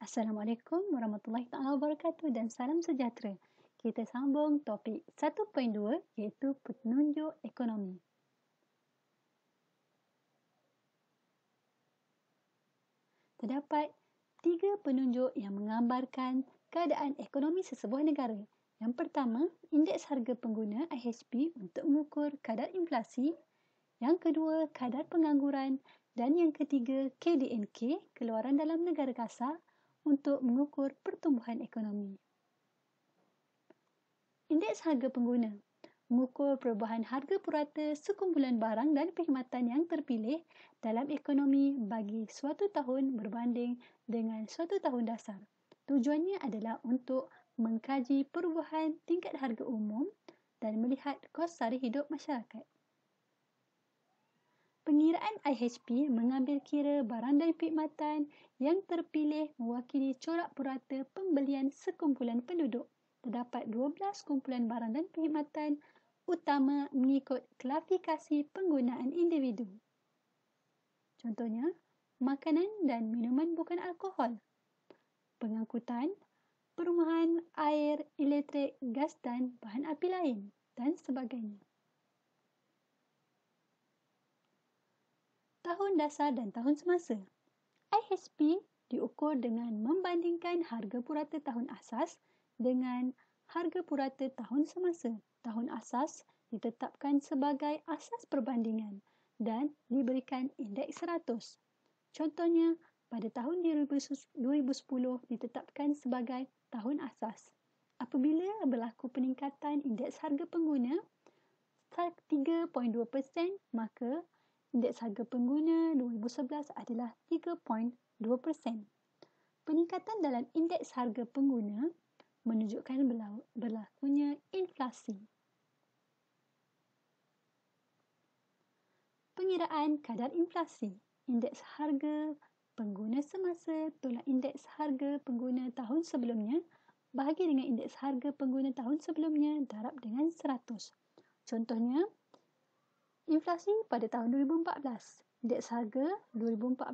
Assalamualaikum warahmatullahi taala wabarakatuh dan salam sejahtera. Kita sambung topik 1.2 iaitu penunjuk ekonomi. Terdapat tiga penunjuk yang menggambarkan keadaan ekonomi sesebuah negara. Yang pertama, indeks harga pengguna IHP untuk mengukur kadar inflasi. Yang kedua, kadar pengangguran. Dan yang ketiga, KDNK, keluaran dalam negara kasar untuk mengukur pertumbuhan ekonomi. Indeks harga pengguna mengukur perubahan harga purata sekumpulan barang dan perkhidmatan yang terpilih dalam ekonomi bagi suatu tahun berbanding dengan suatu tahun dasar. Tujuannya adalah untuk mengkaji perubahan tingkat harga umum dan melihat kos sari hidup masyarakat. Pengiraan IHP mengambil kira barang dan perkhidmatan yang terpilih mewakili corak purata pembelian sekumpulan penduduk. Terdapat 12 kumpulan barang dan perkhidmatan utama mengikut klasifikasi penggunaan individu. Contohnya, makanan dan minuman bukan alkohol, pengangkutan, perumahan, air, elektrik, gas dan bahan api lain dan sebagainya. tahun dasar dan tahun semasa. IHSP diukur dengan membandingkan harga purata tahun asas dengan harga purata tahun semasa. Tahun asas ditetapkan sebagai asas perbandingan dan diberikan indeks 100. Contohnya, pada tahun 2010 ditetapkan sebagai tahun asas. Apabila berlaku peningkatan indeks harga pengguna 3.2%, maka Indeks harga pengguna 2011 adalah 3.2%. Peningkatan dalam indeks harga pengguna menunjukkan berlakunya inflasi. Pengiraan kadar inflasi indeks harga pengguna semasa tolak indeks harga pengguna tahun sebelumnya bahagi dengan indeks harga pengguna tahun sebelumnya darab dengan 100. Contohnya, Inflasi pada tahun 2014, indeks harga 2014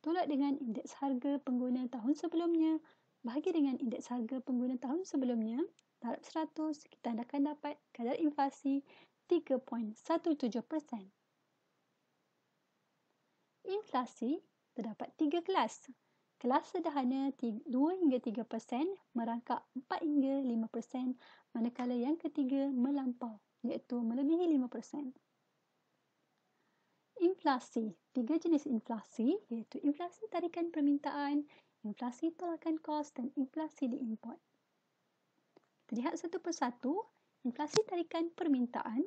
tolak dengan indeks harga pengguna tahun sebelumnya bahagi dengan indeks harga pengguna tahun sebelumnya tarap 100 kita akan dapat kadar inflasi 3.17%. Inflasi terdapat tiga kelas. Kelas sederhana 2 hingga 3% merangkak 4 hingga 5% manakala yang ketiga melampau iaitu melebihi 5% inflasi. Tiga jenis inflasi iaitu inflasi tarikan permintaan, inflasi tolakan kos dan inflasi diimport. Kita lihat satu persatu, inflasi tarikan permintaan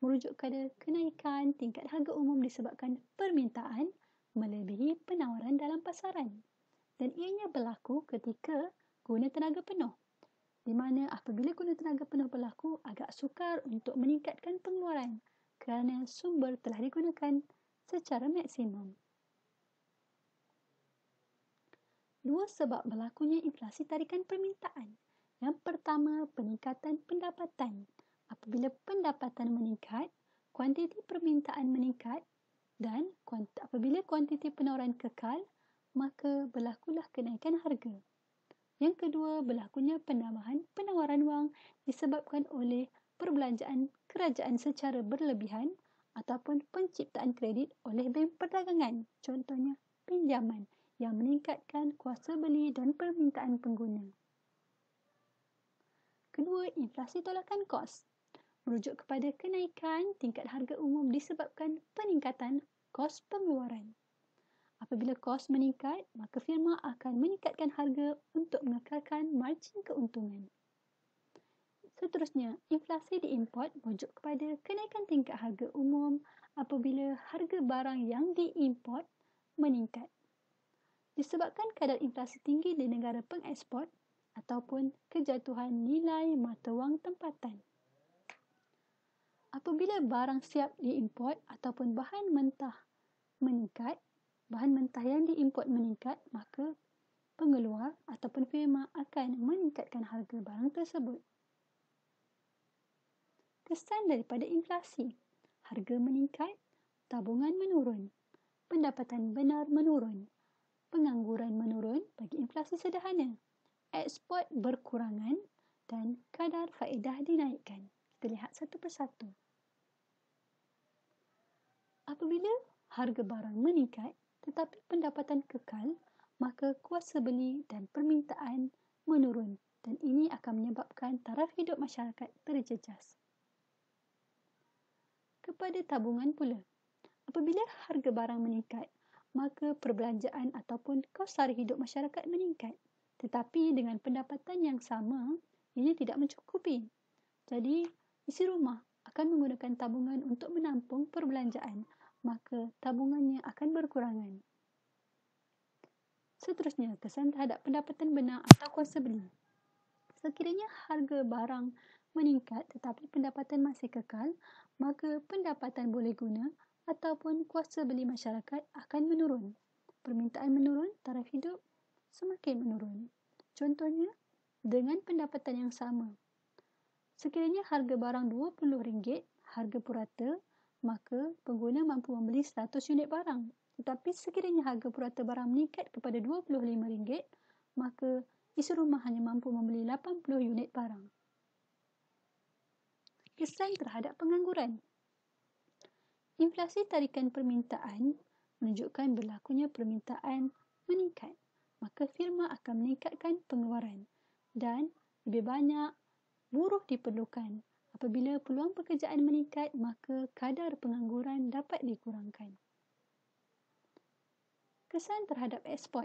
merujuk kepada kenaikan tingkat harga umum disebabkan permintaan melebihi penawaran dalam pasaran. Dan ianya berlaku ketika guna tenaga penuh. Di mana apabila guna tenaga penuh berlaku, agak sukar untuk meningkatkan pengeluaran kerana sumber telah digunakan secara maksimum. Dua sebab berlakunya inflasi tarikan permintaan. Yang pertama, peningkatan pendapatan. Apabila pendapatan meningkat, kuantiti permintaan meningkat dan apabila kuantiti penawaran kekal, maka berlakulah kenaikan harga. Yang kedua, berlakunya penambahan penawaran wang disebabkan oleh perbelanjaan kerajaan secara berlebihan ataupun penciptaan kredit oleh bank perdagangan, contohnya pinjaman yang meningkatkan kuasa beli dan permintaan pengguna. Kedua, inflasi tolakan kos. Merujuk kepada kenaikan tingkat harga umum disebabkan peningkatan kos pengeluaran. Apabila kos meningkat, maka firma akan meningkatkan harga untuk mengekalkan margin keuntungan. Seterusnya, inflasi diimport merujuk kepada kenaikan tingkat harga umum apabila harga barang yang diimport meningkat. Disebabkan kadar inflasi tinggi di negara pengeksport ataupun kejatuhan nilai mata wang tempatan. Apabila barang siap diimport ataupun bahan mentah meningkat, bahan mentah yang diimport meningkat, maka pengeluar ataupun firma akan meningkatkan harga barang tersebut kesan daripada inflasi. Harga meningkat, tabungan menurun, pendapatan benar menurun, pengangguran menurun bagi inflasi sederhana, ekspor berkurangan dan kadar faedah dinaikkan. Kita lihat satu persatu. Apabila harga barang meningkat tetapi pendapatan kekal, maka kuasa beli dan permintaan menurun dan ini akan menyebabkan taraf hidup masyarakat terjejas kepada tabungan pula. Apabila harga barang meningkat, maka perbelanjaan ataupun kos sara hidup masyarakat meningkat. Tetapi dengan pendapatan yang sama, ini tidak mencukupi. Jadi, isi rumah akan menggunakan tabungan untuk menampung perbelanjaan, maka tabungannya akan berkurangan. Seterusnya, kesan terhadap pendapatan benar atau kuasa beli. Sekiranya harga barang meningkat tetapi pendapatan masih kekal, maka pendapatan boleh guna ataupun kuasa beli masyarakat akan menurun. Permintaan menurun, taraf hidup semakin menurun. Contohnya, dengan pendapatan yang sama. Sekiranya harga barang RM20, harga purata, maka pengguna mampu membeli 100 unit barang. Tetapi sekiranya harga purata barang meningkat kepada RM25, maka isi rumah hanya mampu membeli 80 unit barang kesan terhadap pengangguran. Inflasi tarikan permintaan menunjukkan berlakunya permintaan meningkat, maka firma akan meningkatkan pengeluaran dan lebih banyak buruh diperlukan. Apabila peluang pekerjaan meningkat, maka kadar pengangguran dapat dikurangkan. Kesan terhadap ekspor.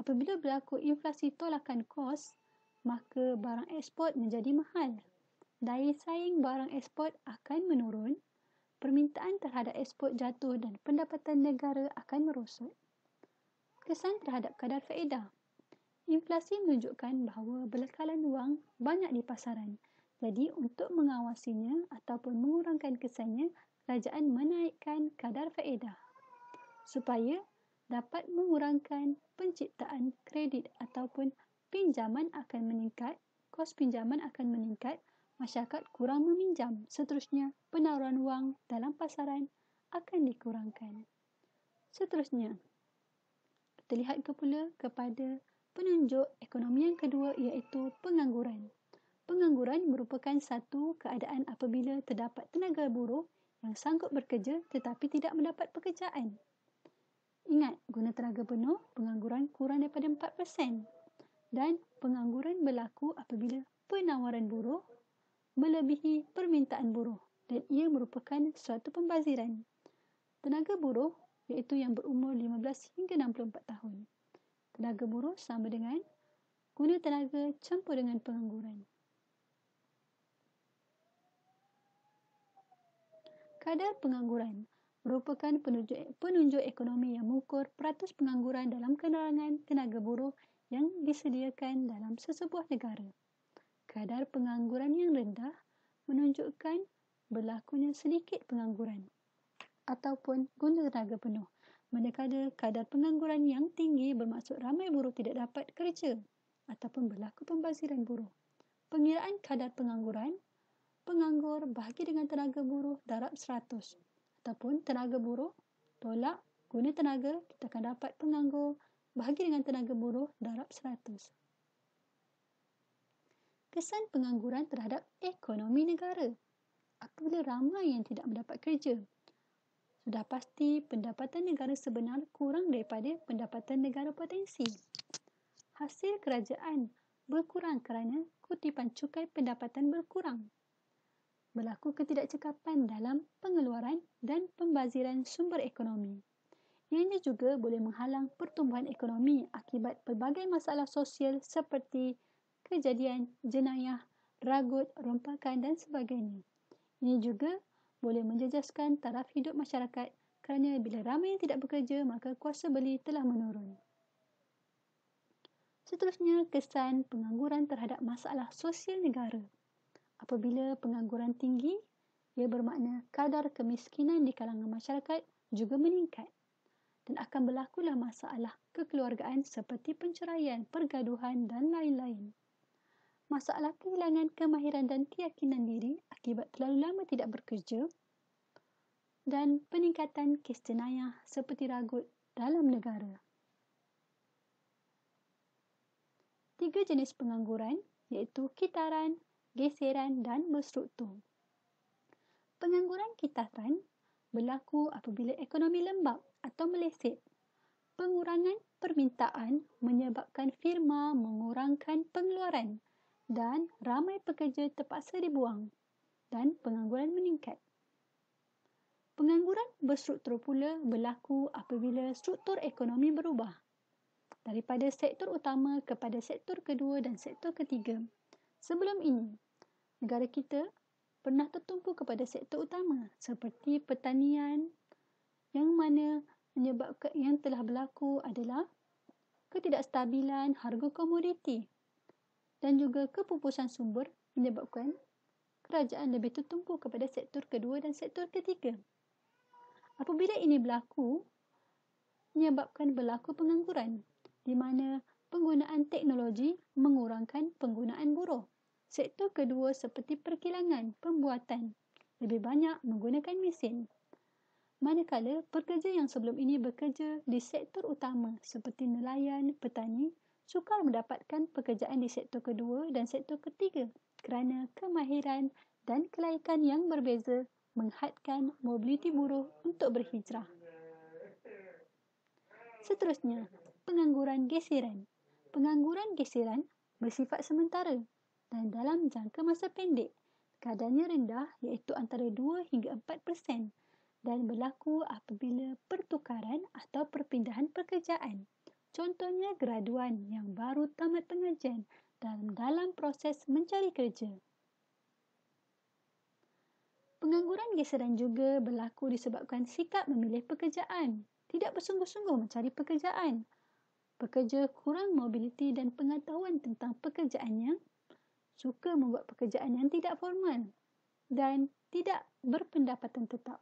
Apabila berlaku inflasi tolakan kos, maka barang ekspor menjadi mahal daya saing barang ekspor akan menurun, permintaan terhadap ekspor jatuh dan pendapatan negara akan merosot. Kesan terhadap kadar faedah Inflasi menunjukkan bahawa belekalan wang banyak di pasaran. Jadi untuk mengawasinya ataupun mengurangkan kesannya, kerajaan menaikkan kadar faedah supaya dapat mengurangkan penciptaan kredit ataupun pinjaman akan meningkat, kos pinjaman akan meningkat, masyarakat kurang meminjam, seterusnya penawaran wang dalam pasaran akan dikurangkan. Seterusnya, terlihat kepula kepada penunjuk ekonomi yang kedua iaitu pengangguran. Pengangguran merupakan satu keadaan apabila terdapat tenaga buruh yang sanggup bekerja tetapi tidak mendapat pekerjaan. Ingat, guna tenaga penuh, pengangguran kurang daripada 4% dan pengangguran berlaku apabila penawaran buruh melebihi permintaan buruh dan ia merupakan suatu pembaziran. Tenaga buruh iaitu yang berumur 15 hingga 64 tahun. Tenaga buruh sama dengan guna tenaga campur dengan pengangguran. Kadar pengangguran merupakan penunjuk, penunjuk ekonomi yang mengukur peratus pengangguran dalam kenalangan tenaga buruh yang disediakan dalam sesebuah negara kadar pengangguran yang rendah menunjukkan berlakunya sedikit pengangguran ataupun guna tenaga penuh. Manakala kadar pengangguran yang tinggi bermaksud ramai buruh tidak dapat kerja ataupun berlaku pembaziran buruh. Pengiraan kadar pengangguran, penganggur bahagi dengan tenaga buruh darab 100 ataupun tenaga buruh tolak guna tenaga kita akan dapat penganggur bahagi dengan tenaga buruh darab 100 kesan pengangguran terhadap ekonomi negara apabila ramai yang tidak mendapat kerja. Sudah pasti pendapatan negara sebenar kurang daripada pendapatan negara potensi. Hasil kerajaan berkurang kerana kutipan cukai pendapatan berkurang. Berlaku ketidakcekapan dalam pengeluaran dan pembaziran sumber ekonomi. Ianya juga boleh menghalang pertumbuhan ekonomi akibat pelbagai masalah sosial seperti kejadian jenayah, ragut, rompakan dan sebagainya. Ini juga boleh menjejaskan taraf hidup masyarakat kerana bila ramai yang tidak bekerja, maka kuasa beli telah menurun. Seterusnya, kesan pengangguran terhadap masalah sosial negara. Apabila pengangguran tinggi, ia bermakna kadar kemiskinan di kalangan masyarakat juga meningkat dan akan berlakulah masalah kekeluargaan seperti penceraian, pergaduhan dan lain-lain masalah kehilangan kemahiran dan keyakinan diri akibat terlalu lama tidak bekerja dan peningkatan kes jenayah seperti ragut dalam negara. Tiga jenis pengangguran iaitu kitaran, geseran dan mestruktur. Pengangguran kitaran berlaku apabila ekonomi lembab atau meleset. Pengurangan permintaan menyebabkan firma mengurangkan pengeluaran dan ramai pekerja terpaksa dibuang dan pengangguran meningkat. Pengangguran berstruktur pula berlaku apabila struktur ekonomi berubah daripada sektor utama kepada sektor kedua dan sektor ketiga. Sebelum ini, negara kita pernah tertumpu kepada sektor utama seperti pertanian yang mana menyebabkan yang telah berlaku adalah ketidakstabilan harga komoditi dan juga kepupusan sumber menyebabkan kerajaan lebih tertumpu kepada sektor kedua dan sektor ketiga. Apabila ini berlaku, menyebabkan berlaku pengangguran di mana penggunaan teknologi mengurangkan penggunaan buruh. Sektor kedua seperti perkilangan, pembuatan lebih banyak menggunakan mesin. Manakala pekerja yang sebelum ini bekerja di sektor utama seperti nelayan, petani, sukar mendapatkan pekerjaan di sektor kedua dan sektor ketiga kerana kemahiran dan kelayakan yang berbeza menghadkan mobiliti buruh untuk berhijrah. Seterusnya, pengangguran geseran. Pengangguran geseran bersifat sementara dan dalam jangka masa pendek kadarnya rendah iaitu antara 2 hingga 4% dan berlaku apabila pertukaran atau perpindahan pekerjaan contohnya graduan yang baru tamat pengajian dan dalam proses mencari kerja. Pengangguran geseran juga berlaku disebabkan sikap memilih pekerjaan, tidak bersungguh-sungguh mencari pekerjaan, pekerja kurang mobiliti dan pengetahuan tentang pekerjaannya, suka membuat pekerjaan yang tidak formal dan tidak berpendapatan tetap.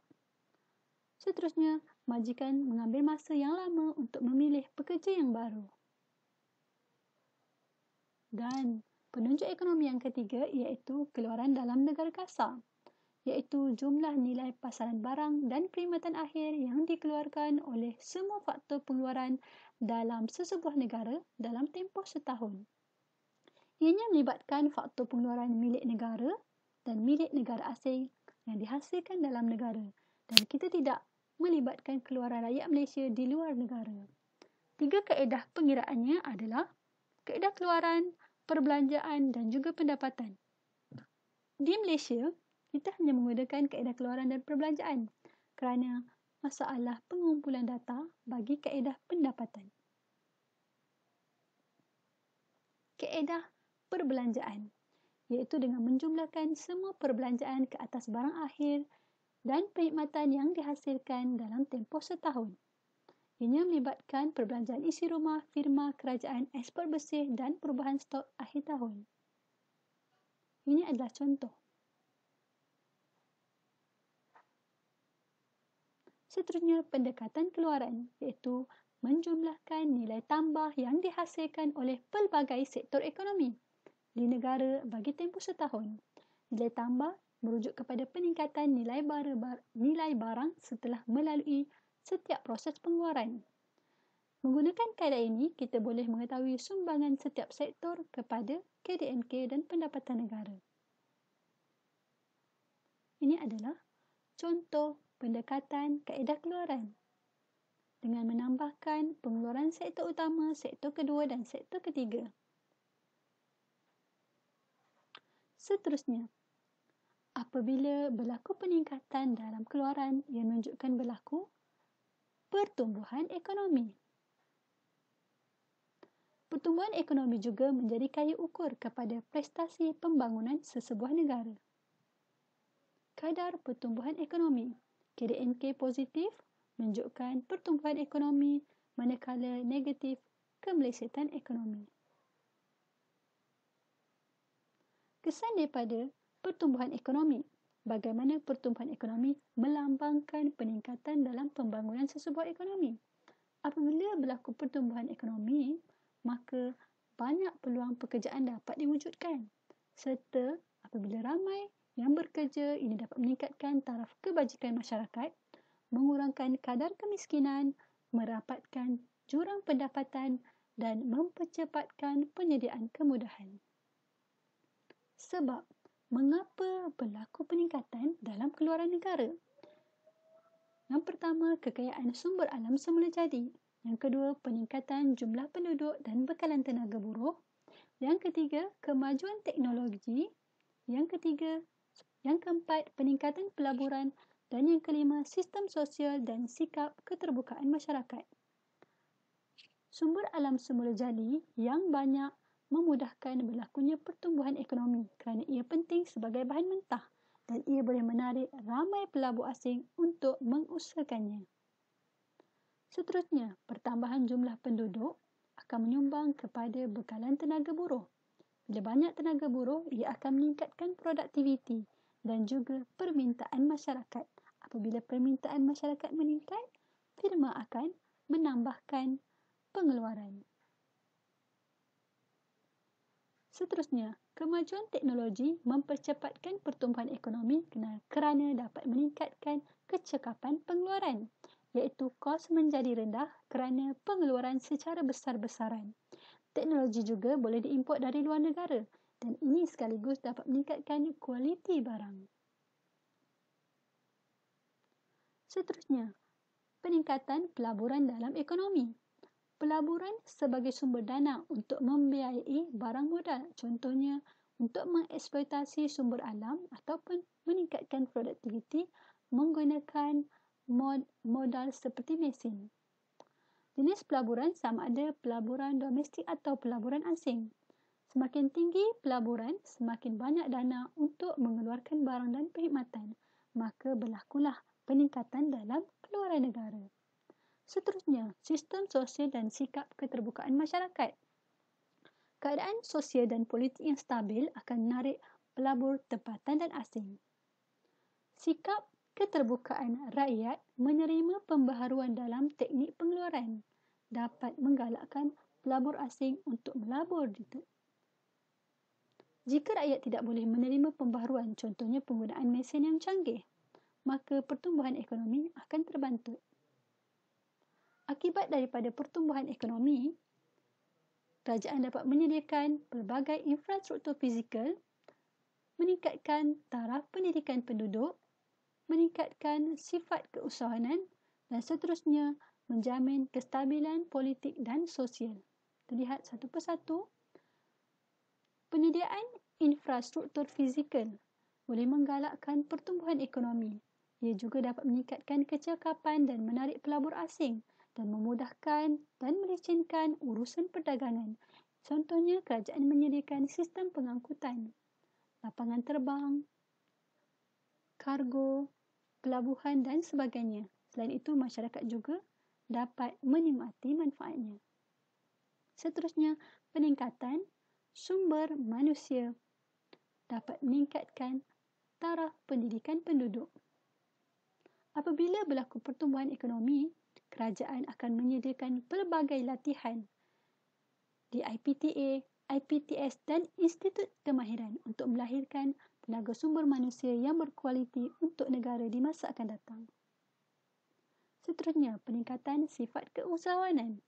Seterusnya, majikan mengambil masa yang lama untuk memilih pekerja yang baru. Dan penunjuk ekonomi yang ketiga iaitu keluaran dalam negara kasar, iaitu jumlah nilai pasaran barang dan perkhidmatan akhir yang dikeluarkan oleh semua faktor pengeluaran dalam sesebuah negara dalam tempoh setahun. Ianya melibatkan faktor pengeluaran milik negara dan milik negara asing yang dihasilkan dalam negara dan kita tidak melibatkan keluaran rakyat Malaysia di luar negara. Tiga kaedah pengiraannya adalah kaedah keluaran, perbelanjaan dan juga pendapatan. Di Malaysia, kita hanya menggunakan kaedah keluaran dan perbelanjaan kerana masalah pengumpulan data bagi kaedah pendapatan. Kaedah perbelanjaan iaitu dengan menjumlahkan semua perbelanjaan ke atas barang akhir dan perkhidmatan yang dihasilkan dalam tempoh setahun. Ianya melibatkan perbelanjaan isi rumah, firma, kerajaan, ekspor bersih dan perubahan stok akhir tahun. Ini adalah contoh. Seterusnya, pendekatan keluaran iaitu menjumlahkan nilai tambah yang dihasilkan oleh pelbagai sektor ekonomi di negara bagi tempoh setahun. Nilai tambah merujuk kepada peningkatan nilai barang, nilai barang setelah melalui setiap proses pengeluaran. Menggunakan kaedah ini, kita boleh mengetahui sumbangan setiap sektor kepada KDNK dan pendapatan negara. Ini adalah contoh pendekatan kaedah keluaran. Dengan menambahkan pengeluaran sektor utama, sektor kedua dan sektor ketiga. Seterusnya, apabila berlaku peningkatan dalam keluaran ia menunjukkan berlaku pertumbuhan ekonomi. Pertumbuhan ekonomi juga menjadi kaya ukur kepada prestasi pembangunan sesebuah negara. Kadar pertumbuhan ekonomi, KDNK positif menunjukkan pertumbuhan ekonomi manakala negatif kemelesetan ekonomi. Kesan daripada pertumbuhan ekonomi. Bagaimana pertumbuhan ekonomi melambangkan peningkatan dalam pembangunan sesebuah ekonomi? Apabila berlaku pertumbuhan ekonomi, maka banyak peluang pekerjaan dapat diwujudkan. Serta apabila ramai yang bekerja, ini dapat meningkatkan taraf kebajikan masyarakat, mengurangkan kadar kemiskinan, merapatkan jurang pendapatan dan mempercepatkan penyediaan kemudahan. Sebab mengapa berlaku peningkatan dalam keluaran negara. Yang pertama, kekayaan sumber alam semula jadi. Yang kedua, peningkatan jumlah penduduk dan bekalan tenaga buruh. Yang ketiga, kemajuan teknologi. Yang ketiga, yang keempat, peningkatan pelaburan. Dan yang kelima, sistem sosial dan sikap keterbukaan masyarakat. Sumber alam semula jadi yang banyak memudahkan berlakunya pertumbuhan ekonomi kerana ia penting sebagai bahan mentah dan ia boleh menarik ramai pelabur asing untuk mengusahakannya. Seterusnya, pertambahan jumlah penduduk akan menyumbang kepada bekalan tenaga buruh. Bila banyak tenaga buruh, ia akan meningkatkan produktiviti dan juga permintaan masyarakat. Apabila permintaan masyarakat meningkat, firma akan menambahkan pengeluaran. Seterusnya, kemajuan teknologi mempercepatkan pertumbuhan ekonomi kerana dapat meningkatkan kecekapan pengeluaran, iaitu kos menjadi rendah kerana pengeluaran secara besar-besaran. Teknologi juga boleh diimport dari luar negara dan ini sekaligus dapat meningkatkan kualiti barang. Seterusnya, peningkatan pelaburan dalam ekonomi pelaburan sebagai sumber dana untuk membiayai barang modal, contohnya untuk mengeksploitasi sumber alam ataupun meningkatkan produktiviti menggunakan mod modal seperti mesin. Jenis pelaburan sama ada pelaburan domestik atau pelaburan asing. Semakin tinggi pelaburan, semakin banyak dana untuk mengeluarkan barang dan perkhidmatan, maka berlakulah peningkatan dalam keluaran negara. Seterusnya, sistem sosial dan sikap keterbukaan masyarakat. Keadaan sosial dan politik yang stabil akan menarik pelabur tempatan dan asing. Sikap keterbukaan rakyat menerima pembaharuan dalam teknik pengeluaran dapat menggalakkan pelabur asing untuk melabur di te- Jika rakyat tidak boleh menerima pembaharuan, contohnya penggunaan mesin yang canggih, maka pertumbuhan ekonomi akan terbantut akibat daripada pertumbuhan ekonomi, kerajaan dapat menyediakan pelbagai infrastruktur fizikal, meningkatkan taraf pendidikan penduduk, meningkatkan sifat keusahanan dan seterusnya menjamin kestabilan politik dan sosial. Terlihat satu persatu, penyediaan infrastruktur fizikal boleh menggalakkan pertumbuhan ekonomi. Ia juga dapat meningkatkan kecakapan dan menarik pelabur asing dan memudahkan dan melicinkan urusan perdagangan. Contohnya, kerajaan menyediakan sistem pengangkutan, lapangan terbang, kargo, pelabuhan dan sebagainya. Selain itu, masyarakat juga dapat menikmati manfaatnya. Seterusnya, peningkatan sumber manusia dapat meningkatkan taraf pendidikan penduduk. Apabila berlaku pertumbuhan ekonomi, kerajaan akan menyediakan pelbagai latihan di IPTA, IPTS dan Institut Kemahiran untuk melahirkan tenaga sumber manusia yang berkualiti untuk negara di masa akan datang. Seterusnya, peningkatan sifat keusahawanan.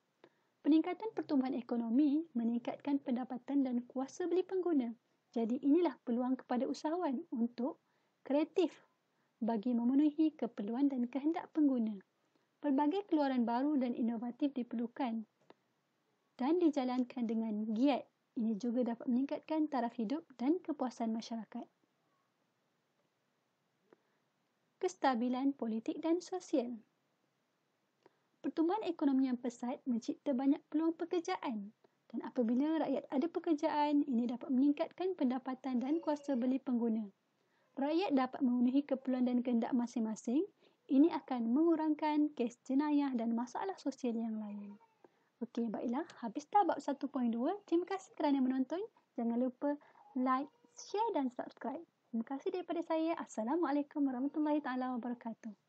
Peningkatan pertumbuhan ekonomi meningkatkan pendapatan dan kuasa beli pengguna. Jadi inilah peluang kepada usahawan untuk kreatif bagi memenuhi keperluan dan kehendak pengguna pelbagai keluaran baru dan inovatif diperlukan dan dijalankan dengan giat. Ini juga dapat meningkatkan taraf hidup dan kepuasan masyarakat. Kestabilan politik dan sosial Pertumbuhan ekonomi yang pesat mencipta banyak peluang pekerjaan dan apabila rakyat ada pekerjaan, ini dapat meningkatkan pendapatan dan kuasa beli pengguna. Rakyat dapat memenuhi keperluan dan kehendak masing-masing ini akan mengurangkan kes jenayah dan masalah sosial yang lain. Okey, baiklah. Habis dah bab 1.2. Terima kasih kerana menonton. Jangan lupa like, share dan subscribe. Terima kasih daripada saya. Assalamualaikum warahmatullahi taala wabarakatuh.